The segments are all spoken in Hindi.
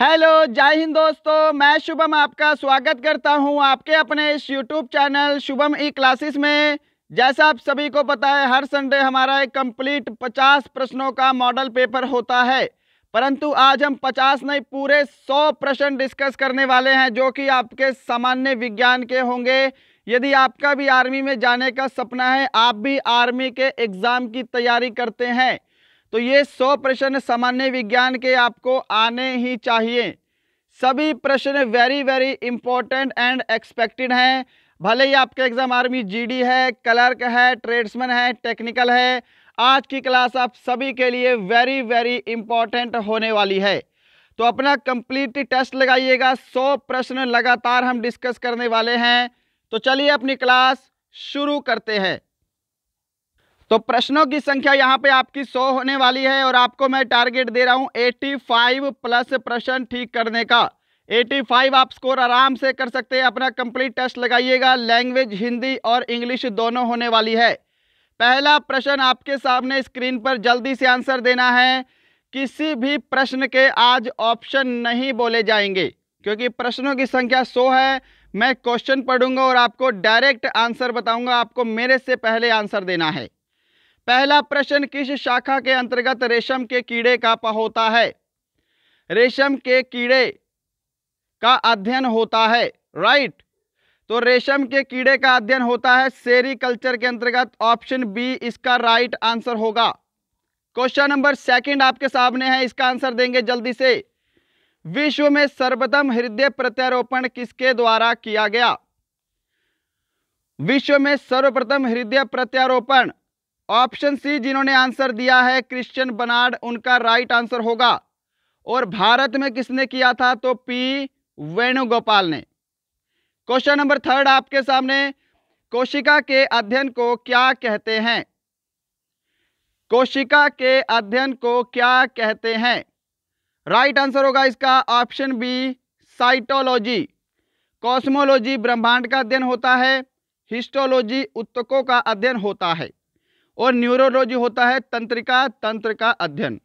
हेलो जय हिंद दोस्तों मैं शुभम आपका स्वागत करता हूं आपके अपने इस YouTube channel Shubham E e classes में जैसा आप सभी को पता है हर संडे हमारा एक कंप्लीट 50 प्रश्नों का मॉडल पेपर होता है परंतु आज हम 50 नहीं पूरे 100 प्रश्न डिस्कस करने वाले हैं जो कि आपके सामान्य विज्ञान के होंगे यदि आपका भी आर्मी में जाने का सपना है आप भी आर्मी के एग्ज़ाम की तैयारी करते हैं तो ये सौ प्रश्न सामान्य विज्ञान के आपको आने ही चाहिए सभी प्रश्न very very important and expected हैं भले ही आपके एग्ज़ाम आर्मी जीडी है क्लर्क है ट्रेड्समैन है टेक्निकल है आज की क्लास आप सभी के लिए वेरी वेरी इंपॉर्टेंट होने वाली है तो अपना कंप्लीट टेस्ट लगाइएगा सौ प्रश्न लगातार हम डिस्कस करने वाले हैं तो चलिए अपनी क्लास शुरू करते हैं तो प्रश्नों की संख्या यहाँ पे आपकी 100 होने वाली है और आपको मैं टारगेट दे रहा हूँ 85 प्लस प्रश्न ठीक करने का 85 आप स्कोर आराम से कर सकते हैं अपना कंप्लीट टेस्ट लगाइएगा लैंग्वेज हिंदी और इंग्लिश दोनों होने वाली है पहला प्रश्न आपके सामने स्क्रीन पर जल्दी से आंसर देना है किसी भी प्रश्न के आज ऑप्शन नहीं बोले जाएंगे क्योंकि प्रश्नों की संख्या 100 है मैं क्वेश्चन पढ़ूंगा और आपको डायरेक्ट आंसर बताऊंगा आपको मेरे से पहले आंसर देना है पहला प्रश्न किस शाखा के अंतर्गत रेशम के कीड़े का होता है रेशम के कीड़े का अध्ययन होता है राइट तो रेशम के कीड़े का अध्ययन होता है सेरिकल्चर के अंतर्गत ऑप्शन बी इसका राइट आंसर होगा क्वेश्चन नंबर सेकंड आपके सामने है इसका आंसर देंगे जल्दी से विश्व में सर्वप्रथम हृदय प्रत्यारोपण किसके द्वारा किया गया विश्व में सर्वप्रथम हृदय प्रत्यारोपण ऑप्शन सी जिन्होंने आंसर दिया है क्रिश्चियन बनाड उनका राइट आंसर होगा और भारत में किसने किया था तो पी वेणुगोपाल ने क्वेश्चन नंबर थर्ड आपके सामने कोशिका के अध्ययन को क्या कहते हैं कोशिका के अध्ययन को क्या कहते हैं राइट आंसर होगा इसका ऑप्शन बी साइटोलॉजी कॉस्मोलॉजी ब्रह्मांड का अध्ययन होता है हिस्टोलॉजी उत्तकों का अध्ययन होता है और न्यूरोलॉजी होता है तंत्रिका तंत्र का अध्ययन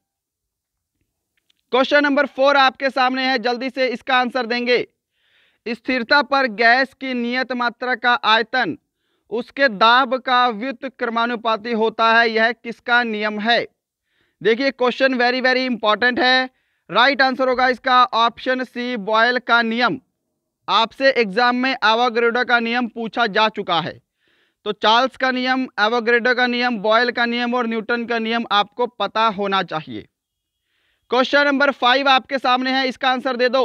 क्वेश्चन नंबर फोर आपके सामने है जल्दी से इसका आंसर देंगे स्थिरता पर गैस की नियत मात्रा का आयतन उसके दाब का व्युत क्रमानुपाती होता है यह किसका नियम है देखिए क्वेश्चन वेरी वेरी इंपॉर्टेंट है राइट आंसर होगा इसका ऑप्शन सी बॉयल का नियम आपसे एग्जाम में आवागरुडा का नियम पूछा जा चुका है तो चार्ल्स का नियम एवोग्रेडो का नियम बॉयल का नियम और न्यूटन का नियम आपको पता होना चाहिए क्वेश्चन नंबर फाइव आपके सामने है इसका आंसर दे दो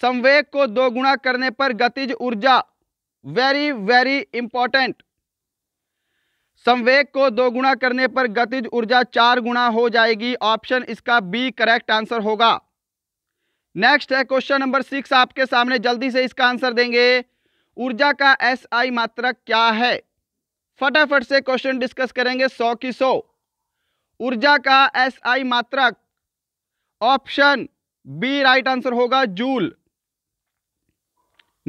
संवेग को दो गुणा करने पर गतिज ऊर्जा वेरी वेरी इंपॉर्टेंट संवेग को दो गुणा करने पर गतिज ऊर्जा चार गुणा हो जाएगी ऑप्शन इसका बी करेक्ट आंसर होगा नेक्स्ट है क्वेश्चन नंबर सिक्स आपके सामने जल्दी से इसका आंसर देंगे ऊर्जा का एसआई मात्रक क्या है फटाफट से क्वेश्चन डिस्कस करेंगे सौ की सौ ऊर्जा का एस आई मात्रक ऑप्शन बी राइट आंसर होगा जूल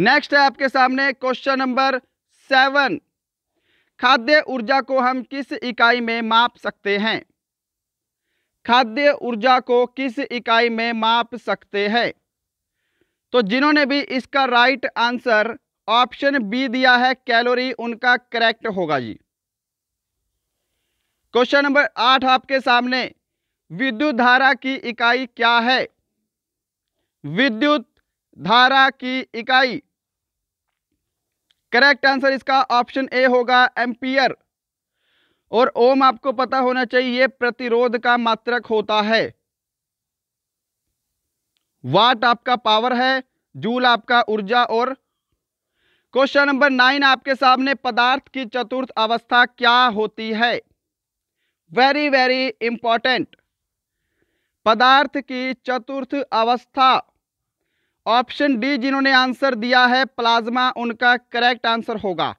नेक्स्ट है आपके सामने क्वेश्चन नंबर सेवन खाद्य ऊर्जा को हम किस इकाई में माप सकते हैं खाद्य ऊर्जा को किस इकाई में माप सकते हैं तो जिन्होंने भी इसका राइट आंसर ऑप्शन बी दिया है कैलोरी उनका करेक्ट होगा जी क्वेश्चन नंबर आठ आपके सामने विद्युत धारा की इकाई क्या है विद्युत धारा की इकाई करेक्ट आंसर इसका ऑप्शन ए होगा एम्पियर और ओम आपको पता होना चाहिए प्रतिरोध का मात्रक होता है वाट आपका पावर है जूल आपका ऊर्जा और क्वेश्चन नंबर नाइन आपके सामने पदार्थ की चतुर्थ अवस्था क्या होती है वेरी वेरी इंपॉर्टेंट पदार्थ की चतुर्थ अवस्था ऑप्शन डी जिन्होंने आंसर दिया है प्लाज्मा उनका करेक्ट आंसर होगा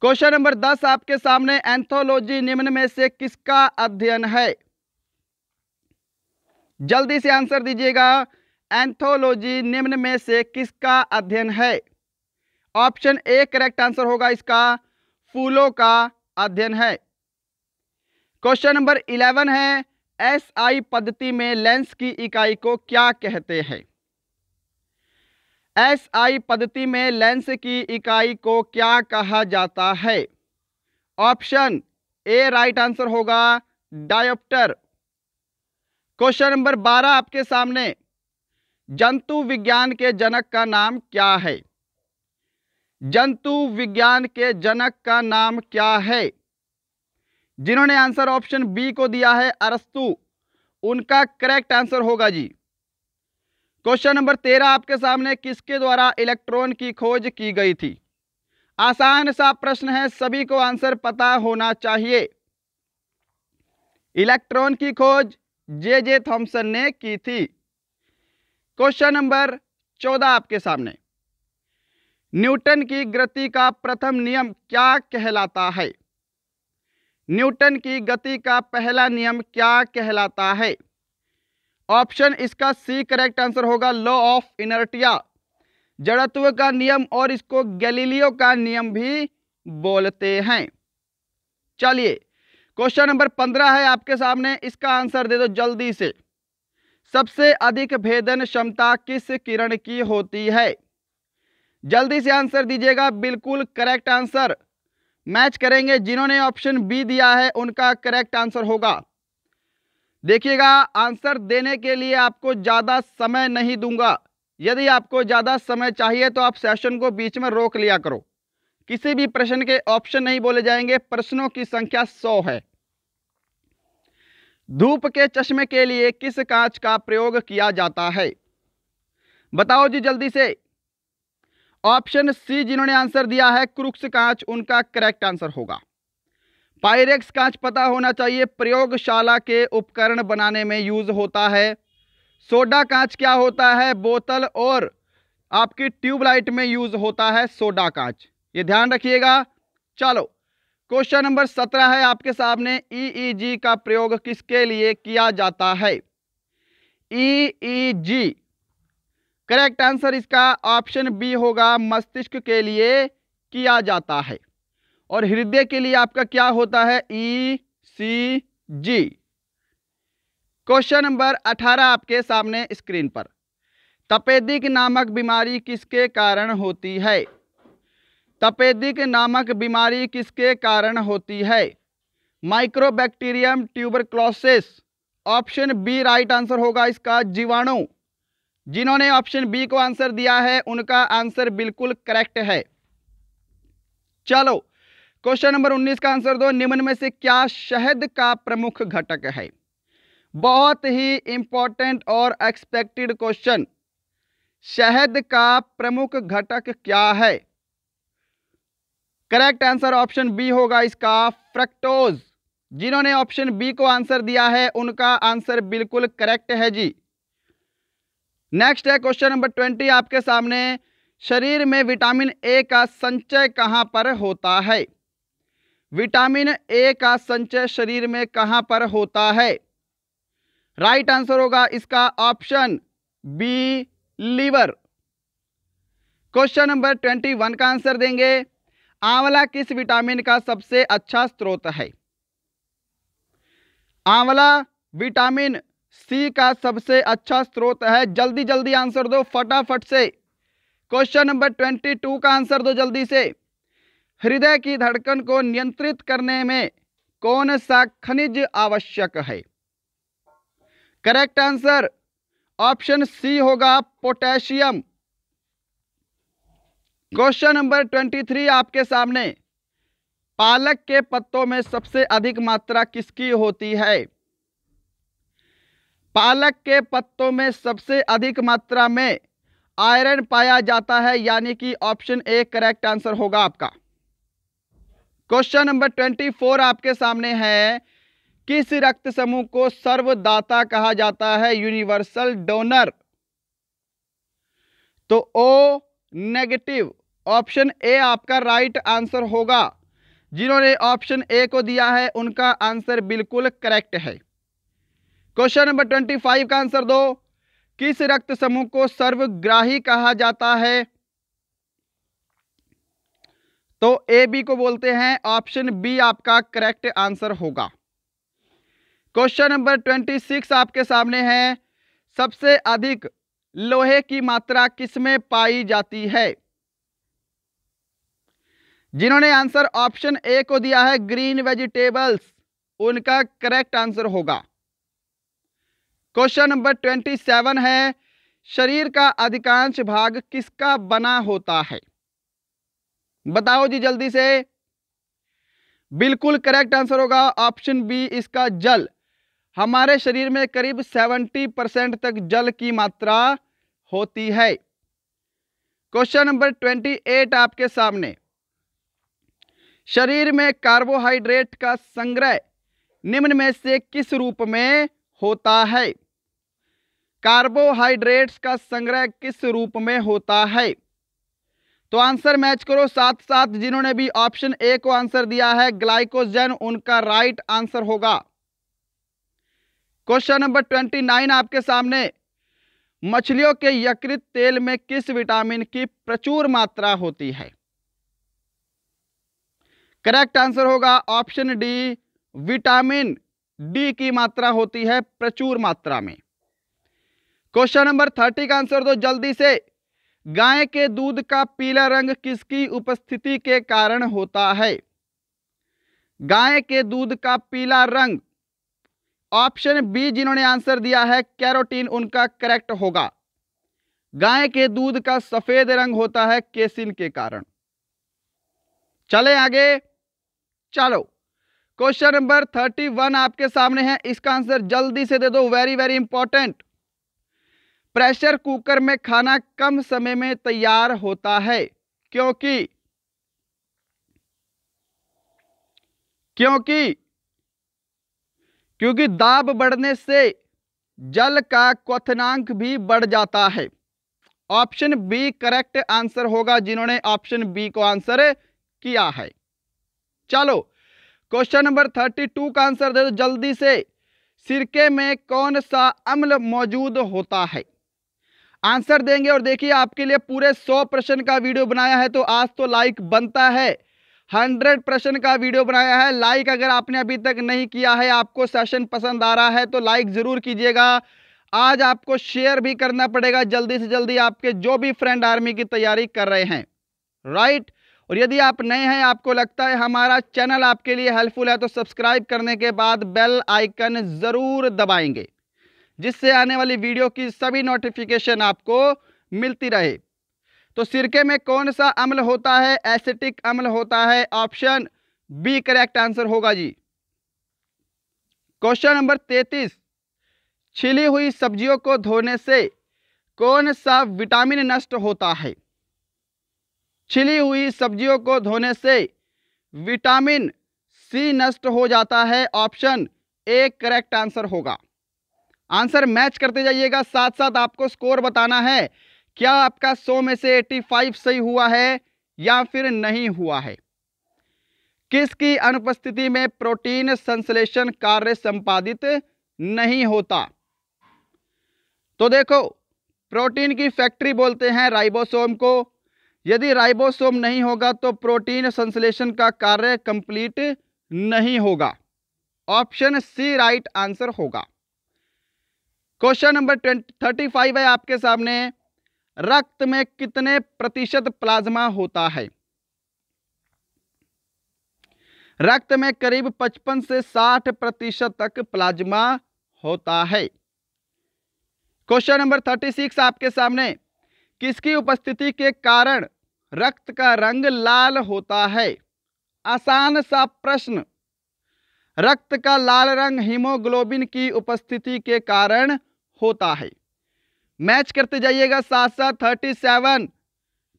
क्वेश्चन नंबर दस आपके सामने एंथोलॉजी निम्न में से किसका अध्ययन है जल्दी से आंसर दीजिएगा एंथोलॉजी निम्न में से किसका अध्ययन है ऑप्शन ए करेक्ट आंसर होगा इसका फूलों का अध्ययन है क्वेश्चन नंबर इलेवन है एस आई पद्धति में लेंस की इकाई को क्या कहते हैं एस आई पद्धति में लेंस की इकाई को क्या कहा जाता है ऑप्शन ए राइट आंसर होगा डायोप्टर क्वेश्चन नंबर बारह आपके सामने जंतु विज्ञान के जनक का नाम क्या है जंतु विज्ञान के जनक का नाम क्या है जिन्होंने आंसर ऑप्शन बी को दिया है अरस्तु उनका करेक्ट आंसर होगा जी क्वेश्चन नंबर तेरह आपके सामने किसके द्वारा इलेक्ट्रॉन की खोज की गई थी आसान सा प्रश्न है सभी को आंसर पता होना चाहिए इलेक्ट्रॉन की खोज जे जे थॉम्सन ने की थी क्वेश्चन नंबर चौदह आपके सामने न्यूटन की गति का प्रथम नियम क्या कहलाता है न्यूटन की गति का पहला नियम क्या कहलाता है ऑप्शन इसका सी करेक्ट आंसर होगा लॉ ऑफ इनर्टिया जड़त्व का नियम और इसको गैलीलियो का नियम भी बोलते हैं चलिए क्वेश्चन नंबर पंद्रह है आपके सामने इसका आंसर दे दो जल्दी से सबसे अधिक भेदन क्षमता किस किरण की होती है जल्दी से आंसर दीजिएगा बिल्कुल करेक्ट आंसर मैच करेंगे जिन्होंने ऑप्शन बी दिया है उनका करेक्ट आंसर होगा देखिएगा आंसर देने के लिए आपको ज़्यादा समय नहीं दूंगा यदि आपको ज़्यादा समय चाहिए तो आप सेशन को बीच में रोक लिया करो किसी भी प्रश्न के ऑप्शन नहीं बोले जाएंगे प्रश्नों की संख्या सौ है धूप के चश्मे के लिए किस कांच का प्रयोग किया जाता है बताओ जी जल्दी से ऑप्शन सी जिन्होंने आंसर दिया है क्रुक्स कांच उनका करेक्ट आंसर होगा पायरेक्स कांच पता होना चाहिए प्रयोगशाला के उपकरण बनाने में यूज होता है सोडा कांच क्या होता है बोतल और आपकी ट्यूबलाइट में यूज होता है सोडा कांच ये ध्यान रखिएगा चलो क्वेश्चन नंबर सत्रह है आपके सामने ईईजी e e का प्रयोग किसके लिए किया जाता है ईईजी e करेक्ट आंसर इसका ऑप्शन बी होगा मस्तिष्क के लिए किया जाता है और हृदय के लिए आपका क्या होता है ई सी जी क्वेश्चन नंबर अठारह आपके सामने स्क्रीन पर तपेदिक नामक बीमारी किसके कारण होती है तपेदिक नामक बीमारी किसके कारण होती है microbacterium tuberculosis option B right answer होगा इसका जीवाणु जिन्होंने ऑप्शन बी को आंसर दिया है उनका आंसर बिल्कुल करेक्ट है चलो क्वेश्चन नंबर 19 का आंसर दो निम्न में से क्या शहद का प्रमुख घटक है बहुत ही इंपॉर्टेंट और एक्सपेक्टेड क्वेश्चन शहद का प्रमुख घटक क्या है करेक्ट आंसर ऑप्शन बी होगा इसका फ्रक्टोज जिन्होंने ऑप्शन बी को आंसर दिया है उनका आंसर बिल्कुल करेक्ट है जी नेक्स्ट है क्वेश्चन नंबर ट्वेंटी आपके सामने शरीर में विटामिन ए का संचय कहाँ पर होता है विटामिन ए का संचय शरीर में कहाँ पर होता है राइट आंसर होगा इसका option B liver question number twenty one का आंसर देंगे आंवला किस विटामिन का सबसे अच्छा स्रोत है आंवला विटामिन सी का सबसे अच्छा स्रोत है जल्दी जल्दी आंसर दो फटाफट से क्वेश्चन नंबर ट्वेंटी टू का आंसर दो जल्दी से हृदय की धड़कन को नियंत्रित करने में कौन सा खनिज आवश्यक है करेक्ट आंसर ऑप्शन सी होगा potassium question number twenty three आपके सामने पालक के पत्तों में सबसे अधिक मात्रा किसकी होती है पालक के पत्तों में सबसे अधिक मात्रा में आयरन पाया जाता है यानी कि ऑप्शन ए करेक्ट आंसर होगा आपका क्वेश्चन नंबर ट्वेंटी फोर आपके सामने है किस रक्त समूह को सर्वदाता कहा जाता है यूनिवर्सल डोनर तो ओ नेगेटिव ऑप्शन ए आपका राइट आंसर होगा जिन्होंने ऑप्शन ए को दिया है उनका आंसर बिल्कुल करेक्ट है क्वेश्चन नंबर ट्वेंटी फाइव का आंसर दो किस रक्त समूह को सर्वग्राही कहा जाता है तो ए बी को बोलते हैं ऑप्शन बी आपका करेक्ट आंसर होगा क्वेश्चन नंबर ट्वेंटी सिक्स आपके सामने है सबसे अधिक लोहे की मात्रा किसमें पाई जाती है जिन्होंने आंसर ऑप्शन ए को दिया है ग्रीन वेजिटेबल्स उनका करेक्ट आंसर होगा क्वेश्चन नंबर ट्वेंटी सेवन है शरीर का अधिकांश भाग किसका बना होता है बताओ जी जल्दी से बिल्कुल करेक्ट आंसर होगा ऑप्शन बी इसका जल हमारे शरीर में करीब 70 परसेंट तक जल की मात्रा होती है क्वेश्चन नंबर 28 आपके सामने शरीर में कार्बोहाइड्रेट का संग्रह निम्न में से किस रूप में होता है कार्बोहाइड्रेट्स का संग्रह किस रूप में होता है तो आंसर मैच करो साथ साथ जिन्होंने भी ऑप्शन ए को आंसर दिया है ग्लाइकोजन उनका राइट आंसर होगा क्वेश्चन नंबर ट्वेंटी नाइन आपके सामने मछलियों के यकृत तेल में किस विटामिन की प्रचुर मात्रा होती है करेक्ट आंसर होगा ऑप्शन डी विटामिन डी की मात्रा होती है प्रचुर मात्रा में क्वेश्चन नंबर थर्टी का आंसर दो जल्दी से गाय के दूध का पीला रंग किसकी उपस्थिति के कारण होता है गाय के दूध का पीला रंग ऑप्शन बी जिन्होंने आंसर दिया है कैरोटीन उनका करेक्ट होगा गाय के दूध का सफेद रंग होता है केसिन के कारण चले आगे चलो क्वेश्चन नंबर थर्टी वन आपके सामने है इसका आंसर जल्दी से दे दो very very important pressure cooker में खाना कम समय में तैयार होता है क्योंकि क्योंकि क्योंकि दाब बढ़ने से जल का क्वथनांक भी बढ़ जाता है ऑप्शन बी करेक्ट आंसर होगा जिन्होंने ऑप्शन बी को आंसर किया है चलो क्वेश्चन नंबर थर्टी टू का आंसर दे दो जल्दी से सिरके में कौन सा अम्ल मौजूद होता है आंसर देंगे और देखिए आपके लिए पूरे सौ प्रश्न का वीडियो बनाया है तो आज तो लाइक बनता है हंड्रेड प्रश्न का वीडियो बनाया है लाइक अगर आपने अभी तक नहीं किया है आपको सेशन पसंद आ रहा है तो लाइक ज़रूर कीजिएगा आज आपको शेयर भी करना पड़ेगा जल्दी से जल्दी आपके जो भी फ्रेंड आर्मी की तैयारी कर रहे हैं राइट और यदि आप नए हैं आपको लगता है हमारा चैनल आपके लिए हेल्पफुल है तो सब्सक्राइब करने के बाद बेल आइकन ज़रूर दबाएंगे जिससे आने वाली वीडियो की सभी नोटिफिकेशन आपको मिलती रहे तो सिरके में कौन सा अम्ल होता है एसिटिक अम्ल होता है ऑप्शन बी करेक्ट आंसर होगा जी क्वेश्चन नंबर तैतीस छिली हुई सब्जियों को धोने से कौन सा विटामिन नष्ट होता है छिली हुई सब्जियों को धोने से विटामिन सी नष्ट हो जाता है ऑप्शन ए करेक्ट आंसर होगा आंसर मैच करते जाइएगा साथ साथ आपको स्कोर बताना है क्या आपका 100 में से 85 सही हुआ है या फिर नहीं हुआ है किसकी अनुपस्थिति में प्रोटीन संश्लेषण कार्य संपादित नहीं होता तो देखो प्रोटीन की फैक्ट्री बोलते हैं राइबोसोम को यदि राइबोसोम नहीं होगा तो प्रोटीन संश्लेषण का कार्य कंप्लीट नहीं होगा ऑप्शन सी राइट आंसर होगा question number twenty thirty five है आपके सामने रक्त में कितने प्रतिशत प्लाज्मा होता है रक्त में करीब 55 से 60 प्रतिशत तक प्लाज्मा होता है क्वेश्चन नंबर 36 आपके सामने किसकी उपस्थिति के कारण रक्त का रंग लाल होता है आसान सा प्रश्न रक्त का लाल रंग हीमोग्लोबिन की उपस्थिति के कारण होता है मैच करते जाइएगा साथ साथ थर्टी सेवन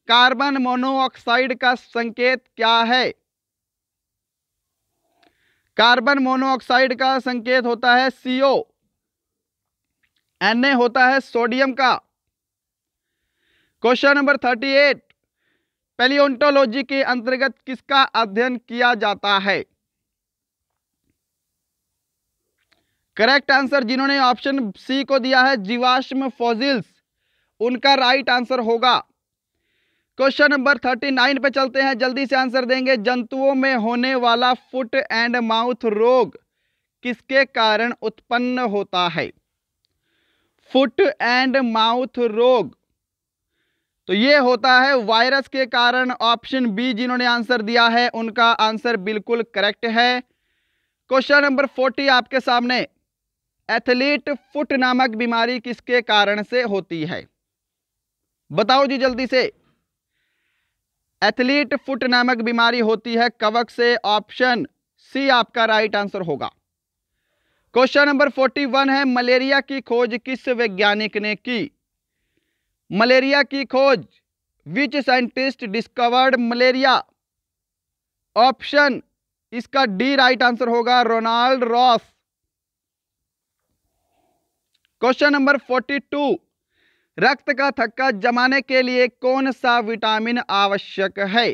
कार्बन मोनोऑक्साइड का संकेत क्या है कार्बन मोनोऑक्साइड का संकेत होता है सीओ एन होता है सोडियम का question number thirty eight palaeontology के अंतर्गत किसका अध्ययन किया जाता है करेक्ट आंसर जिन्होंने ऑप्शन सी को दिया है जीवाश्म फॉजिल्स उनका राइट आंसर होगा क्वेश्चन नंबर थर्टी नाइन पर चलते हैं जल्दी से आंसर देंगे जंतुओं में होने वाला फुट एंड माउथ रोग किसके कारण उत्पन्न होता है फुट एंड माउथ रोग तो ये होता है वायरस के कारण ऑप्शन बी जिन्होंने आंसर दिया है उनका आंसर बिल्कुल करेक्ट है क्वेश्चन नंबर फोर्टी आपके सामने एथलीट फुट नामक बीमारी किसके कारण से होती है बताओ जी जल्दी से एथलीट फुट नामक बीमारी होती है कवक से ऑप्शन सी आपका राइट आंसर होगा क्वेश्चन नंबर फोर्टी वन है मलेरिया की खोज किस वैज्ञानिक ने की मलेरिया की खोज which scientist discovered malaria option इसका डी राइट आंसर होगा Ronald Ross question number forty two रक्त का थक्का जमाने के लिए कौन सा विटामिन आवश्यक है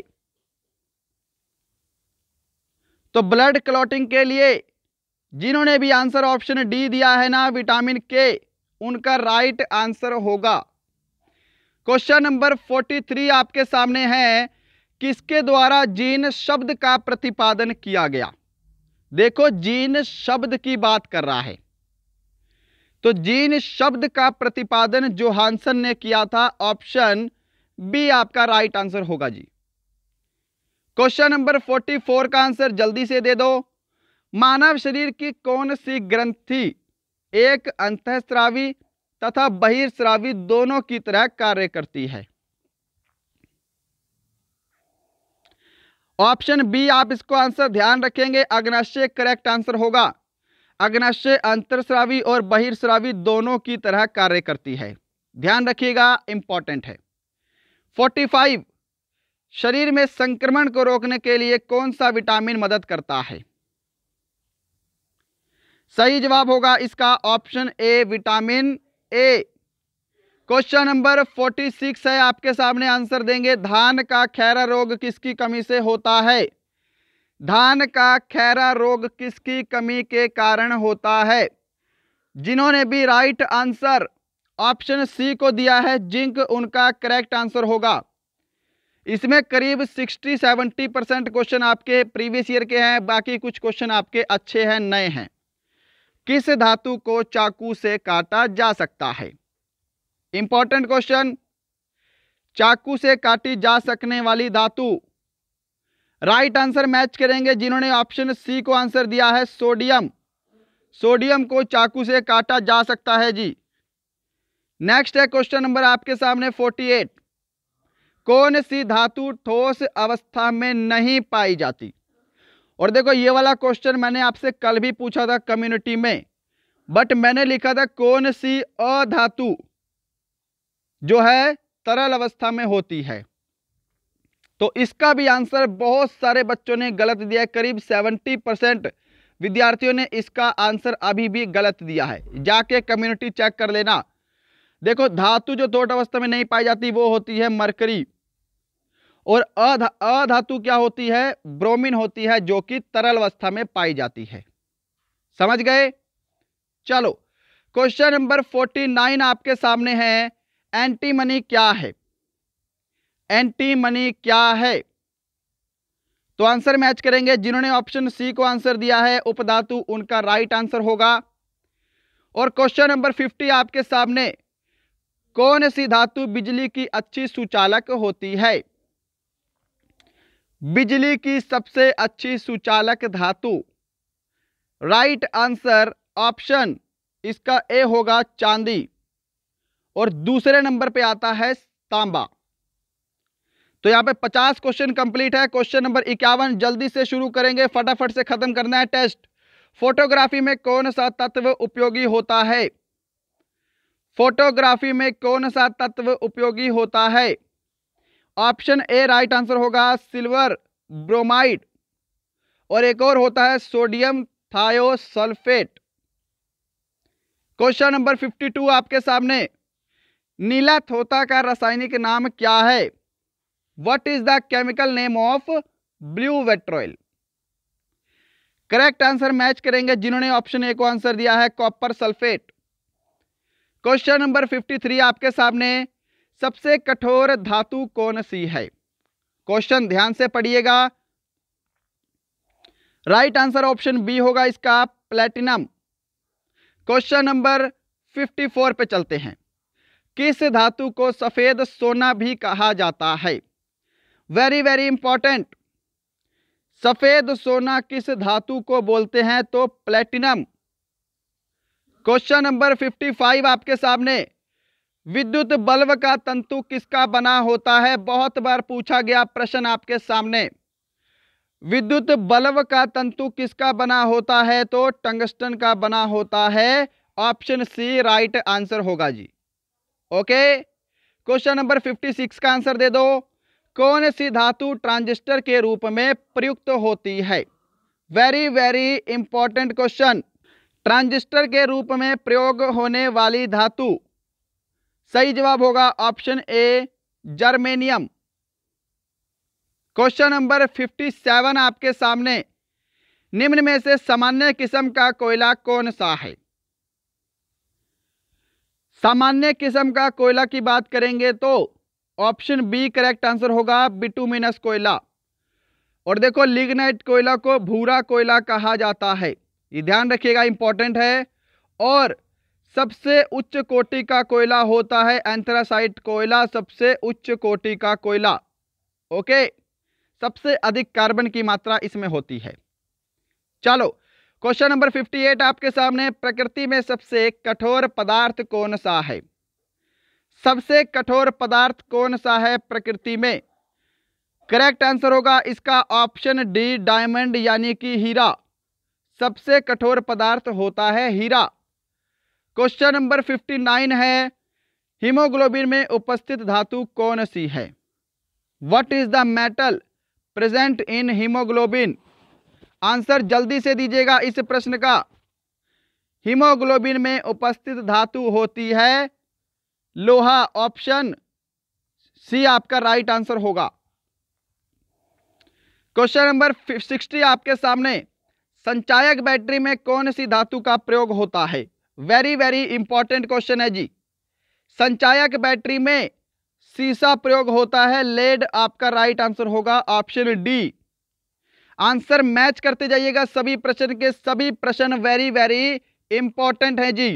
तो ब्लड क्लॉटिंग के लिए जिन्होंने भी आंसर ऑप्शन डी दिया है ना विटामिन के उनका राइट आंसर होगा क्वेश्चन नंबर 43 आपके सामने है किसके द्वारा जीन शब्द का प्रतिपादन किया गया देखो जीन शब्द की बात कर रहा है तो जीन शब्द का प्रतिपादन जोहानसन ने किया था ऑप्शन बी आपका राइट आंसर होगा जी क्वेश्चन नंबर 44 का आंसर जल्दी से दे दो मानव शरीर की कौन सी ग्रंथि एक अंतस्त्रावी तथा बहिर्श्रावी दोनों की तरह कार्य करती है ऑप्शन बी आप इसको आंसर ध्यान रखेंगे अग्नाशय करेक्ट आंसर होगा अग्नाशय अंतरश्रावी और बहिर्श्रावी दोनों की तरह कार्य करती है ध्यान रखिएगा इंपॉर्टेंट है 45 शरीर में संक्रमण को रोकने के लिए कौन सा विटामिन मदद करता है सही जवाब होगा इसका option A vitamin A question number 46 है आपके सामने आंसर देंगे धान का खैरा रोग किसकी कमी से होता है धान का खैरा रोग किसकी कमी के कारण होता है जिन्होंने भी राइट आंसर ऑप्शन सी को दिया है जिंक उनका करेक्ट आंसर होगा इसमें करीब 60-70 परसेंट क्वेश्चन आपके प्रीवियस ईयर के हैं बाकी कुछ क्वेश्चन आपके अच्छे हैं नए हैं किस धातु को चाकू से काटा जा सकता है इंपॉर्टेंट क्वेश्चन चाकू से काटी जा सकने वाली धातु राइट आंसर मैच करेंगे जिन्होंने ऑप्शन सी को आंसर दिया है सोडियम सोडियम को चाकू से काटा जा सकता है जी नेक्स्ट है क्वेश्चन नंबर आपके सामने 48 कौन सी धातु ठोस अवस्था में नहीं पाई जाती और देखो ये वाला क्वेश्चन मैंने आपसे कल भी पूछा था कम्युनिटी में बट मैंने लिखा था कौन सी अधातु जो है तरल अवस्था में होती है तो इसका भी आंसर बहुत सारे बच्चों ने गलत दिया है करीब सेवेंटी परसेंट विद्यार्थियों ने इसका आंसर अभी भी गलत दिया है जाके कम्युनिटी चेक कर लेना देखो धातु जो तोट अवस्था में नहीं पाई जाती वो होती है मरकरी और अधा अधातु क्या होती है ब्रोमिन होती है जो कि तरल अवस्था में पाई जाती है समझ गए चलो क्वेश्चन नंबर फोर्टी नाइन आपके सामने है एंटी मनी क्या है एंटी मनी क्या है तो आंसर मैच करेंगे जिन्होंने ऑप्शन सी को आंसर दिया है उपधातु उनका राइट आंसर होगा और क्वेश्चन नंबर फिफ्टी आपके सामने कौन सी धातु बिजली की अच्छी सुचालक होती है बिजली की सबसे अच्छी सुचालक धातु राइट आंसर ऑप्शन इसका ए होगा चांदी और दूसरे नंबर पे आता है तांबा तो यहां पे 50 क्वेश्चन कंप्लीट है क्वेश्चन नंबर इक्यावन जल्दी से शुरू करेंगे फटाफट से खत्म करना है टेस्ट फोटोग्राफी में कौन सा तत्व उपयोगी होता है फोटोग्राफी में कौन सा तत्व उपयोगी होता है ऑप्शन ए राइट आंसर होगा सिल्वर ब्रोमाइड और एक और होता है सोडियम थायोसल्फेट क्वेश्चन नंबर 52 आपके सामने नीला थोता का रासायनिक नाम क्या है what is the chemical name of blue vitriol correct answer match करेंगे जिन्होंने ऑप्शन ए को आंसर दिया है कॉपर सल्फेट क्वेश्चन नंबर 53 आपके सामने सबसे कठोर धातु कौन सी है क्वेश्चन ध्यान से पढ़िएगा राइट आंसर ऑप्शन बी होगा इसका प्लेटिनम क्वेश्चन नंबर 54 पे चलते हैं किस धातु को सफ़ेद सोना भी कहा जाता है वेरी वेरी इंपॉर्टेंट सफ़ेद सोना किस धातु को बोलते हैं तो प्लेटिनम क्वेश्चन नंबर 55 आपके सामने विद्युत बल्ब का तंतु किसका बना होता है बहुत बार पूछा गया प्रश्न आपके सामने विद्युत बल्ब का तंतु किसका बना होता है तो टंगस्टन का बना होता है ऑप्शन सी राइट आंसर होगा जी okay question number fifty six का आंसर दे दो कौन सी धातु ट्रांजिस्टर के रूप में प्रयुक्त होती है very very important question transistor के रूप में प्रयोग होने वाली धातु सही जवाब होगा option A germanium question number 57 आपके सामने निम्न में से सामान्य किस्म का कोयला कौन सा है सामान्य किस्म का कोयला की बात करेंगे तो ऑप्शन बी करेक्ट आंसर होगा बिटूमिनस कोयला और देखो लिग्नाइट कोयला को भूरा कोयला कहा जाता है ये ध्यान रखिएगा इंपॉर्टेंट है और सबसे उच्च कोटि का कोयला होता है एंथ्रासाइट कोयला सबसे उच्च कोटि का कोयला ओके सबसे अधिक कार्बन की मात्रा इसमें होती है चलो क्वेश्चन नंबर 58 आपके सामने प्रकृति में सबसे कठोर पदार्थ कौन सा है सबसे कठोर पदार्थ कौन सा है प्रकृति में करेक्ट आंसर होगा इसका ऑप्शन डी डायमंड यानी कि हीरा सबसे कठोर पदार्थ होता है हीरा क्वेश्चन नंबर फिफ्टी नाइन है हीमोग्लोबिन में उपस्थित धातु कौन सी है what is the metal present in haemoglobin answer जल्दी से दीजिएगा इस प्रश्न का हीमोग्लोबिन में उपस्थित धातु होती है लोहा ऑप्शन सी आपका राइट आंसर होगा क्वेश्चन नंबर सिक्सटी आपके सामने संचायक बैटरी में कौन सी धातु का प्रयोग होता है वेरी वेरी इंपॉर्टेंट क्वेश्चन है जी संचायक बैटरी में सीसा प्रयोग होता है लेड आपका राइट आंसर होगा ऑप्शन डी आंसर मैच करते जाइएगा सभी प्रश्न के सभी प्रश्न वेरी वेरी इंपॉर्टेंट है जी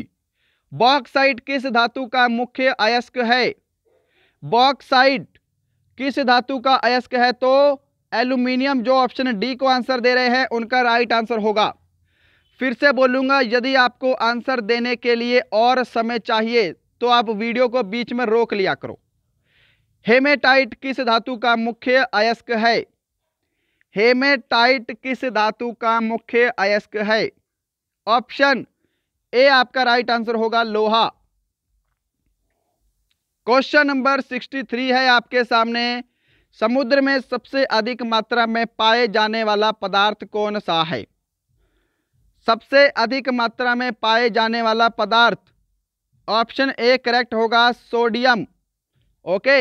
बॉक्साइट किस धातु का मुख्य अयस्क है बॉक्साइट किस धातु का अयस्क है तो एल्यूमिनियम जो ऑप्शन डी को आंसर दे रहे हैं उनका राइट आंसर होगा फिर से बोलूँगा यदि आपको आंसर देने के लिए और समय चाहिए तो आप वीडियो को बीच में रोक लिया करो हेमेटाइट किस धातु का मुख्य अयस्क है हेमेटाइट किस धातु का मुख्य अयस्क है ऑप्शन ए आपका राइट आंसर होगा लोहा क्वेश्चन नंबर सिक्सटी थ्री है आपके सामने समुद्र में सबसे अधिक मात्रा में पाए जाने वाला पदार्थ कौन सा है सबसे अधिक मात्रा में पाए जाने वाला पदार्थ ऑप्शन ए करेक्ट होगा सोडियम ओके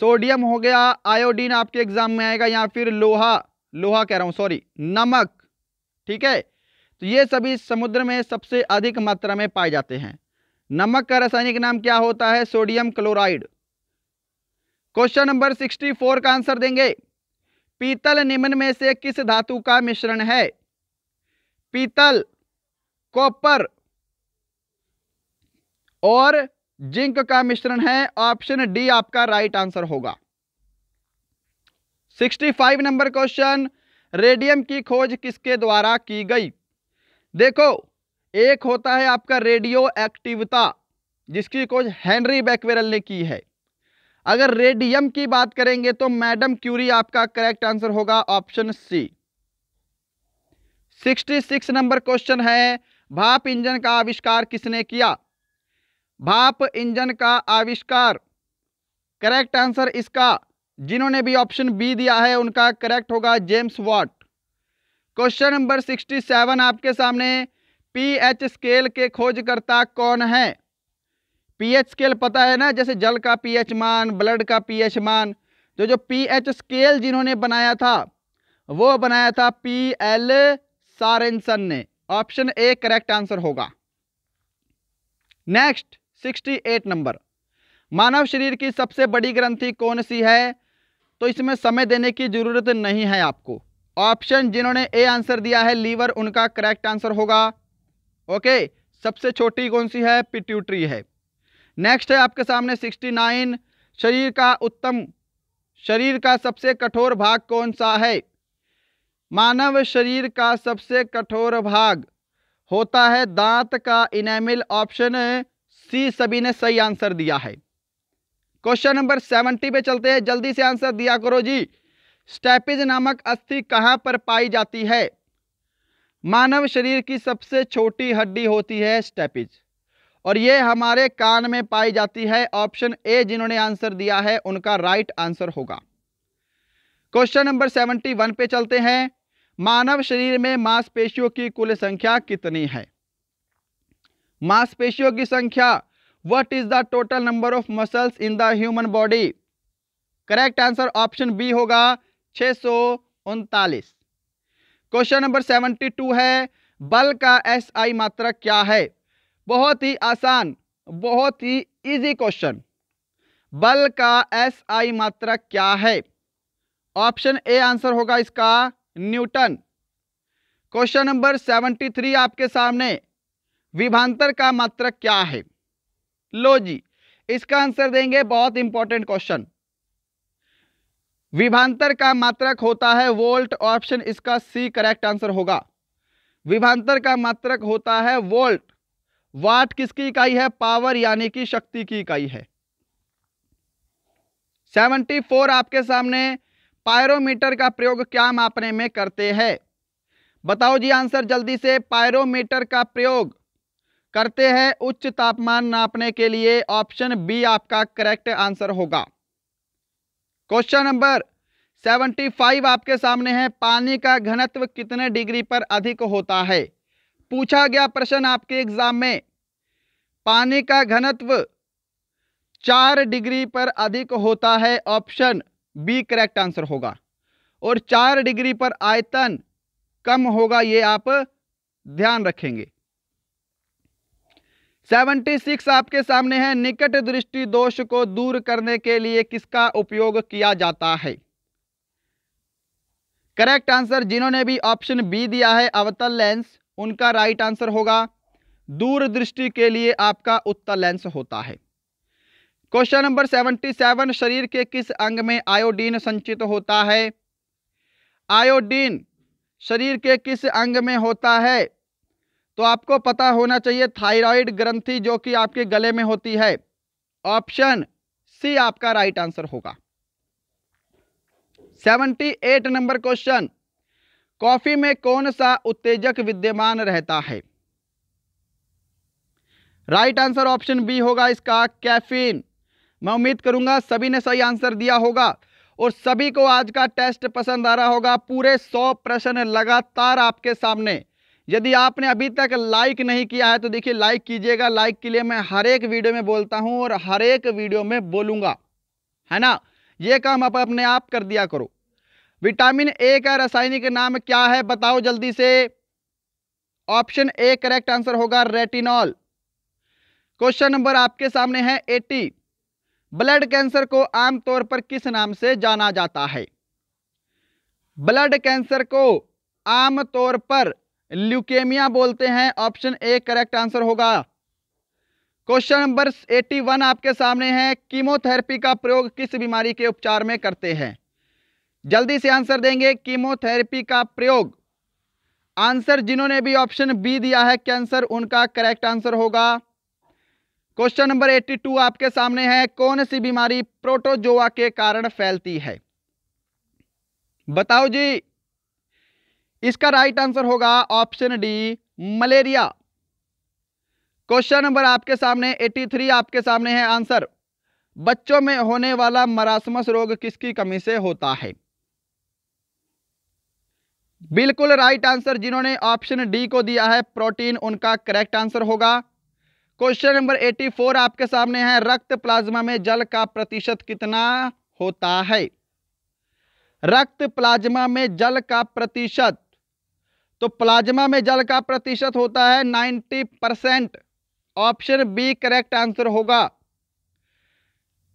सोडियम हो गया आयोडीन आपके एग्जाम में आएगा या फिर लोहा लोहा कह रहा हूँ सॉरी नमक ठीक है तो ये सभी समुद्र में सबसे अधिक मात्रा में पाए जाते हैं नमक का रासायनिक नाम क्या होता है sodium chloride question number sixty four का आंसर देंगे पीतल निम्न में से किस धातु का मिश्रण है पीतल कॉपर और जिंक का मिश्रण है ऑप्शन डी आपका राइट आंसर होगा 65 नंबर क्वेश्चन रेडियम की खोज किसके द्वारा की गई देखो एक होता है आपका रेडियो एक्टिवता जिसकी खोज हेनरी बैकवेरल ने की है अगर रेडियम की बात करेंगे तो मैडम क्यूरी आपका करेक्ट आंसर होगा ऑप्शन सी 66 नंबर क्वेश्चन है भाप इंजन का आविष्कार किसने किया भाप इंजन का आविष्कार करेक्ट आंसर इसका जिन्होंने भी ऑप्शन बी दिया है उनका करेक्ट होगा जेम्स वॉट क्वेश्चन नंबर 67 आपके सामने पीएच स्केल के खोजकर्ता कौन है पीएच स्केल पता है ना जैसे जल का पीएच मान ब्लड का पीएच मान तो जो पीएच स्केल जिन्होंने बनाया था वो बनाया था पी एल सारेंसन ने ऑप्शन ए करेक्ट आंसर होगा नेक्स्ट 68 नंबर मानव शरीर की सबसे बड़ी ग्रंथि कौन सी है तो इसमें समय देने की जरूरत नहीं है आपको ऑप्शन जिन्होंने ए आंसर दिया है लीवर उनका करेक्ट आंसर होगा ओके सबसे छोटी कौन सी है पिट्यूटरी है नेक्स्ट है आपके सामने 69 शरीर का उत्तम शरीर का सबसे कठोर भाग कौन सा है मानव शरीर का सबसे कठोर भाग होता है दांत का इनेमिल ऑप्शन सी सभी ने सही आंसर दिया है क्वेश्चन नंबर सेवेंटी पे चलते हैं जल्दी से आंसर दिया करो जी स्टेपिज नामक अस्थि कहाँ पर पाई जाती है मानव शरीर की सबसे छोटी हड्डी होती है स्टेपिज और ये हमारे कान में पाई जाती है ऑप्शन ए जिन्होंने आंसर दिया है उनका राइट आंसर होगा क्वेश्चन नंबर सेवेंटी वन पे चलते हैं मानव शरीर में मांसपेशियों की कुल संख्या कितनी है मांसपेशियों की संख्या what is the total number of muscles in the human body correct answer option B होगा छ सौ उनतालीस क्वेश्चन नंबर सेवेंटी टू है बल का एस आई मात्रक क्या है बहुत ही आसान बहुत ही इजी क्वेश्चन बल का एस आई मात्रक क्या है ऑप्शन ए आंसर होगा इसका Newton question number seventy three आपके सामने विभांतर का मात्रक क्या है लो जी इसका आंसर देंगे बहुत इंपॉर्टेंट क्वेश्चन विभांतर का मात्रक होता है वोल्ट ऑप्शन इसका सी करेक्ट आंसर होगा विभांतर का मात्रक होता है वोल्ट वाट किसकी इकाई है पावर यानी कि शक्ति की इकाई है सेवेंटी फोर आपके सामने पायरोमीटर का प्रयोग क्या मापने में करते हैं बताओ जी आंसर जल्दी से पायरोमीटर का प्रयोग करते हैं उच्च तापमान नापने के लिए ऑप्शन बी आपका करेक्ट आंसर होगा क्वेश्चन नंबर 75 आपके सामने है पानी का घनत्व कितने डिग्री पर अधिक होता है पूछा गया प्रश्न आपके एग्जाम में पानी का घनत्व चार डिग्री पर अधिक होता है ऑप्शन बी करेक्ट आंसर होगा और चार डिग्री पर आयतन कम होगा ये आप ध्यान रखेंगे 76 आपके सामने है निकट दृष्टि दोष को दूर करने के लिए किसका उपयोग किया जाता है करेक्ट आंसर जिन्होंने भी ऑप्शन बी दिया है अवतल लेंस उनका राइट आंसर होगा दूरदृष्टि के लिए आपका उत्तर लेंस होता है क्वेश्चन नंबर सेवेंटी सेवन शरीर के किस अंग में आयोडीन संचित होता है आयोडीन शरीर के किस अंग में होता है तो आपको पता होना चाहिए थायराइड ग्रंथि जो कि आपके गले में होती है ऑप्शन सी आपका राइट आंसर होगा seventy eight number question coffee में कौन सा उत्तेजक विद्यमान रहता है राइट आंसर ऑप्शन बी होगा इसका कैफीन मैं उम्मीद करूंगा सभी ने सही आंसर दिया होगा और सभी को आज का टेस्ट पसंद आ रहा होगा पूरे सौ प्रश्न लगातार आपके सामने यदि आपने अभी तक लाइक नहीं किया है तो देखिए लाइक कीजिएगा लाइक के लिए मैं हर एक वीडियो में बोलता हूं और हर एक वीडियो में बोलूंगा है ना ये काम आप अपने आप कर दिया करो विटामिन ए का रासायनिक नाम क्या है बताओ जल्दी से ऑप्शन ए करेक्ट आंसर होगा रेटिनॉल क्वेश्चन नंबर आपके सामने है एटी ब्लड कैंसर को आमतौर पर किस नाम से जाना जाता है ब्लड कैंसर को आमतौर पर ल्यूकेमिया बोलते हैं ऑप्शन ए करेक्ट आंसर होगा क्वेश्चन नंबर 81 आपके सामने है कीमोथेरेपी का प्रयोग किस बीमारी के उपचार में करते हैं जल्दी से आंसर देंगे कीमोथेरेपी का प्रयोग आंसर जिन्होंने भी ऑप्शन बी दिया है कैंसर उनका करेक्ट आंसर होगा क्वेश्चन नंबर 82 आपके सामने है कौन सी बीमारी प्रोटोजोआ के कारण फैलती है बताओ जी इसका राइट आंसर होगा option D malaria question number आपके सामने 83 आपके सामने है आंसर बच्चों में होने वाला मरासमस रोग किसकी कमी से होता है बिल्कुल राइट आंसर जिन्होंने ऑप्शन डी को दिया है प्रोटीन उनका करेक्ट आंसर होगा क्वेश्चन नंबर 84 आपके सामने है रक्त प्लाज्मा में जल का प्रतिशत कितना होता है रक्त प्लाज्मा में जल का प्रतिशत तो प्लाज्मा में जल का प्रतिशत होता है 90 percent option B correct answer होगा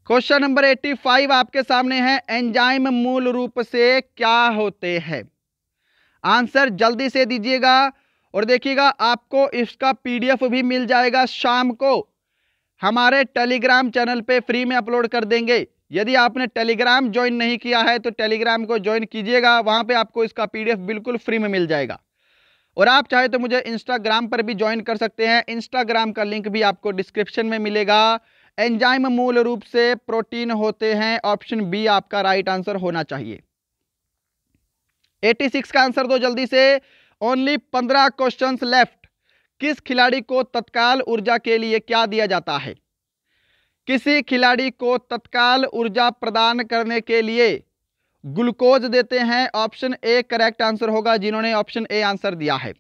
क्वेश्चन नंबर 85 आपके सामने है एंजाइम मूल रूप से क्या होते हैं आंसर जल्दी से दीजिएगा और देखिएगा आपको इसका पीडीएफ भी मिल जाएगा शाम को हमारे टेलीग्राम चैनल पे फ्री में अपलोड कर देंगे यदि आपने टेलीग्राम ज्वाइन नहीं किया है तो टेलीग्राम को ज्वाइन कीजिएगा वहाँ पे आपको इसका पीडीएफ बिल्कुल फ्री में मिल जाएगा और आप चाहे तो मुझे इंस्टाग्राम पर भी ज्वाइन कर सकते हैं इंस्टाग्राम का लिंक भी आपको डिस्क्रिप्शन में मिलेगा एंजाइम मूल रूप से प्रोटीन होते हैं ऑप्शन बी आपका राइट आंसर होना चाहिए 86 का आंसर दो जल्दी से ओनली पंद्रह क्वेश्चन लेफ्ट किस खिलाड़ी को तत्काल ऊर्जा के लिए क्या दिया जाता है किसी खिलाड़ी को तत्काल ऊर्जा प्रदान करने के लिए ग्लूकोज देते हैं ऑप्शन ए करेक्ट आंसर होगा जिन्होंने ऑप्शन ए आंसर दिया है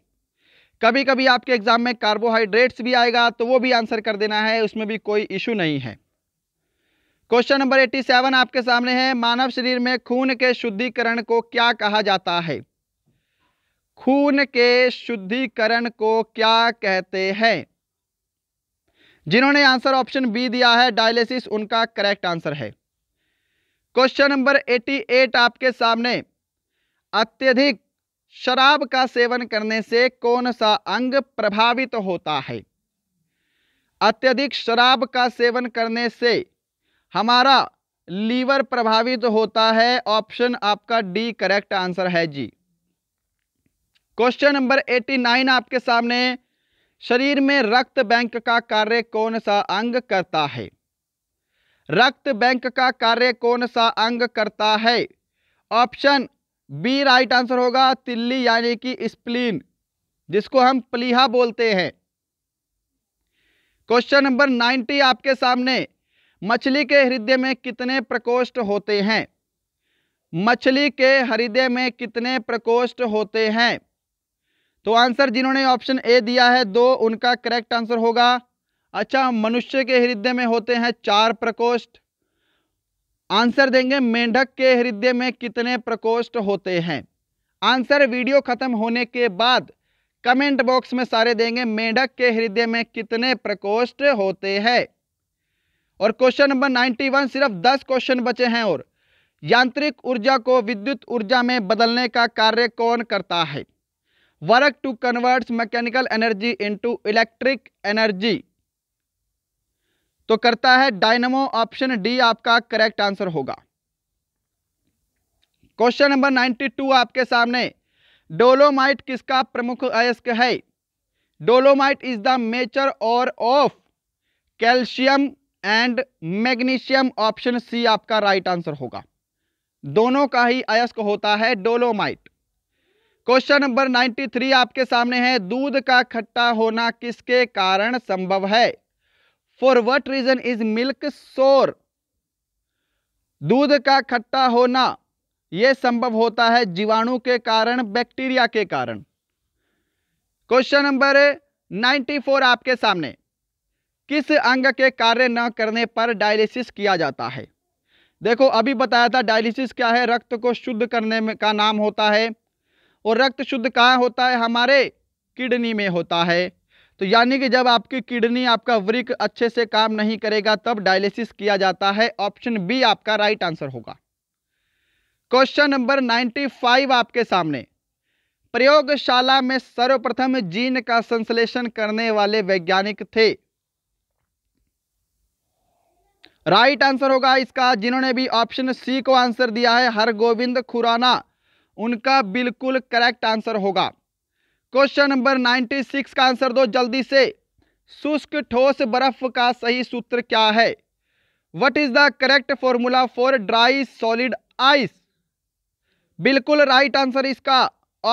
कभी कभी आपके एग्जाम में कार्बोहाइड्रेट्स भी आएगा तो वो भी आंसर कर देना है उसमें भी कोई इशू नहीं है क्वेश्चन नंबर 87 आपके सामने है मानव शरीर में खून के शुद्धिकरण को क्या कहा जाता है खून के शुद्धिकरण को क्या कहते हैं जिन्होंने आंसर ऑप्शन बी दिया है डायलिसिस उनका करेक्ट आंसर है क्वेश्चन नंबर 88 आपके सामने अत्यधिक शराब का सेवन करने से कौन सा अंग प्रभावित तो होता है अत्यधिक शराब का सेवन करने से हमारा लीवर प्रभावित होता है ऑप्शन आपका डी करेक्ट आंसर है जी क्वेश्चन नंबर 89 आपके सामने शरीर में रक्त बैंक का कार्य कौन सा अंग करता है रक्त बैंक का कार्य कौन सा अंग करता है ऑप्शन बी राइट आंसर होगा तिल्ली यानी कि स्प्लीन जिसको हम प्लीहा बोलते हैं क्वेश्चन नंबर 90 आपके सामने मछली के हृदय में कितने प्रकोष्ठ होते हैं मछली के हृदय में कितने प्रकोष्ठ होते हैं तो आंसर जिन्होंने ऑप्शन ए दिया है दो उनका करेक्ट आंसर होगा अच्छा मनुष्य के हृदय में होते हैं चार प्रकोष्ठ आंसर देंगे मेंढक के हृदय में कितने प्रकोष्ठ होते हैं आंसर वीडियो खत्म होने के बाद कमेंट बॉक्स में सारे देंगे मेंढक के हृदय में कितने प्रकोष्ठ होते हैं और क्वेश्चन नंबर 91 सिर्फ 10 क्वेश्चन बचे हैं और यांत्रिक ऊर्जा को विद्युत ऊर्जा में बदलने का कार्य कौन करता है work to converts mechanical energy into electric energy तो करता है डायनमो ऑप्शन डी आपका करेक्ट आंसर होगा क्वेश्चन नंबर 92 आपके सामने डोलोमाइट किसका प्रमुख अयस्क है dolomite is the major ore of calcium and magnesium option C आपका राइट आंसर होगा दोनों का ही अयस्क होता है डोलोमाइट क्वेश्चन नंबर 93 आपके सामने है दूध का खट्टा होना किसके कारण संभव है for what reason is milk sour दूध का खट्टा होना यह संभव होता है जीवाणु के कारण बैक्टीरिया के कारण क्वेश्चन नंबर 94 आपके सामने किस अंग के कार्य न करने पर डायलिसिस किया जाता है देखो अभी बताया था डायलिसिस क्या है रक्त को शुद्ध करने में का नाम होता है और रक्त शुद्ध कहाँ होता है हमारे किडनी में होता है तो यानी कि जब आपकी किडनी आपका वृक अच्छे से काम नहीं करेगा तब डायलिसिस किया जाता है ऑप्शन बी आपका राइट आंसर होगा क्वेश्चन नंबर 95 आपके सामने प्रयोगशाला में सर्वप्रथम जीन का संश्लेषण करने वाले वैज्ञानिक थे राइट आंसर होगा इसका जिन्होंने भी ऑप्शन सी को आंसर दिया है हरगोविंद खुराना उनका बिल्कुल करेक्ट आंसर होगा क्वेश्चन नंबर 96 का आंसर दो जल्दी से शुष्क ठोस बर्फ का सही सूत्र क्या है what is the correct formula for dry solid ice बिल्कुल राइट आंसर इसका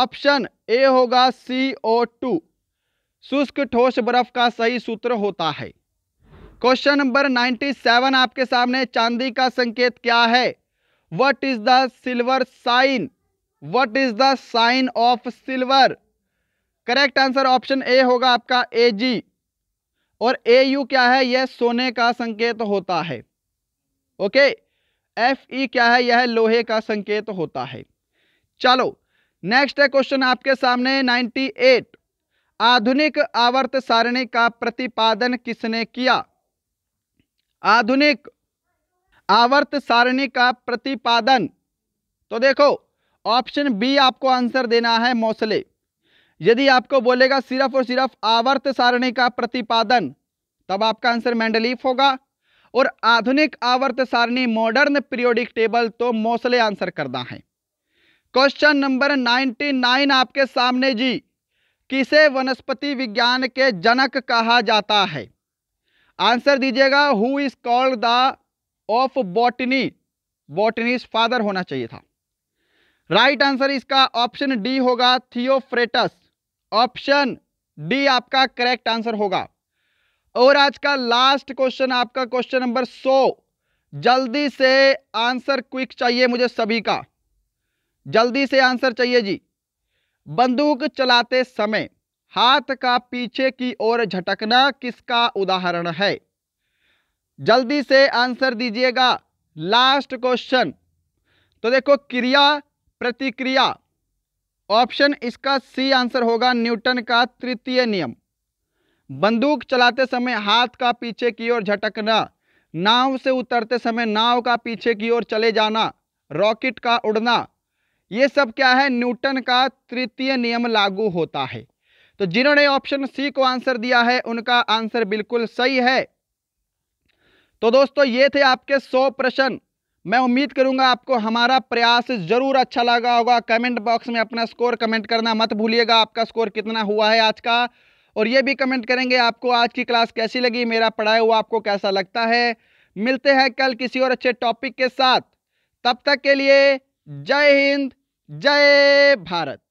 ऑप्शन ए होगा सी ओ टू शुष्क ठोस बर्फ का सही सूत्र होता है क्वेश्चन नंबर 97 आपके सामने चांदी का संकेत क्या है what is the silver sign what is the sign of silver correct answer option A होगा आपका ए जी और ए यू क्या है यह सोने का संकेत होता है ओके एफ ई क्या है यह लोहे का संकेत होता है चलो नेक्स्ट है क्वेश्चन आपके सामने 98 आधुनिक आवर्त सारणी का प्रतिपादन किसने किया आधुनिक आवर्त सारणी का प्रतिपादन तो देखो ऑप्शन बी आपको आंसर देना है मौसले यदि आपको बोलेगा सिर्फ और सिर्फ आवर्त सारणी का प्रतिपादन तब आपका आंसर मैंडलीफ होगा और आधुनिक आवर्त सारणी मॉडर्न पीरियोडिक टेबल तो मौसले आंसर करना है क्वेश्चन नंबर 99 आपके सामने जी किसे वनस्पति विज्ञान के जनक कहा जाता है आंसर दीजिएगा who is called the of botany botany father होना चाहिए था राइट आंसर इसका ऑप्शन डी होगा थियोफ्रेटस ऑप्शन डी आपका करेक्ट आंसर होगा और आज का लास्ट क्वेश्चन आपका क्वेश्चन नंबर सो जल्दी से आंसर क्विक चाहिए मुझे सभी का जल्दी से आंसर चाहिए जी बंदूक चलाते समय हाथ का पीछे की ओर झटकना किसका उदाहरण है जल्दी से आंसर दीजिएगा लास्ट क्वेश्चन तो देखो क्रिया प्रतिक्रिया ऑप्शन इसका सी आंसर होगा न्यूटन का तृतीय नियम बंदूक चलाते समय हाथ का पीछे की ओर झटकना नाव से उतरते समय नाव का पीछे की ओर चले जाना रॉकेट का उड़ना ये सब क्या है न्यूटन का तृतीय नियम लागू होता है तो जिन्होंने ऑप्शन सी को आंसर दिया है उनका आंसर बिल्कुल सही है तो दोस्तों ये थे आपके सौ प्रश्न मैं उम्मीद करूंगा आपको हमारा प्रयास ज़रूर अच्छा लगा होगा कमेंट बॉक्स में अपना स्कोर कमेंट करना मत भूलिएगा आपका स्कोर कितना हुआ है आज का और ये भी कमेंट करेंगे आपको आज की क्लास कैसी लगी मेरा पढ़ाया हुआ आपको कैसा लगता है मिलते हैं कल किसी और अच्छे टॉपिक के साथ तब तक के लिए जय हिंद जय भारत